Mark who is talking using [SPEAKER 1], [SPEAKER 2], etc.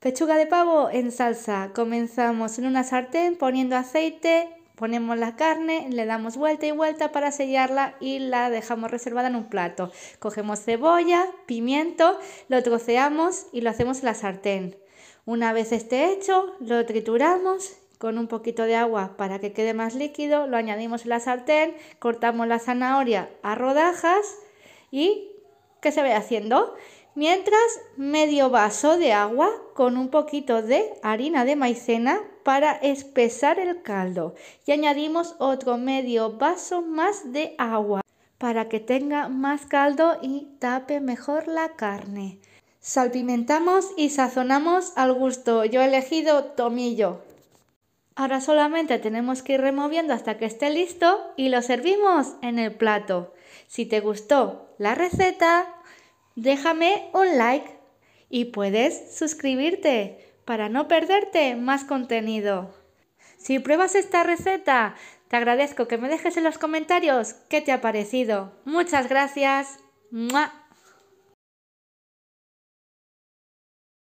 [SPEAKER 1] Pechuga de pavo en salsa. Comenzamos en una sartén poniendo aceite, ponemos la carne, le damos vuelta y vuelta para sellarla y la dejamos reservada en un plato. Cogemos cebolla, pimiento, lo troceamos y lo hacemos en la sartén. Una vez esté hecho, lo trituramos con un poquito de agua para que quede más líquido, lo añadimos en la sartén, cortamos la zanahoria a rodajas y que se vaya haciendo mientras medio vaso de agua con un poquito de harina de maicena para espesar el caldo y añadimos otro medio vaso más de agua para que tenga más caldo y tape mejor la carne. Salpimentamos y sazonamos al gusto. Yo he elegido tomillo. Ahora solamente tenemos que ir removiendo hasta que esté listo y lo servimos en el plato. Si te gustó la receta, déjame un like y puedes suscribirte para no perderte más contenido. Si pruebas esta receta, te agradezco que me dejes en los comentarios qué te ha parecido. Muchas gracias.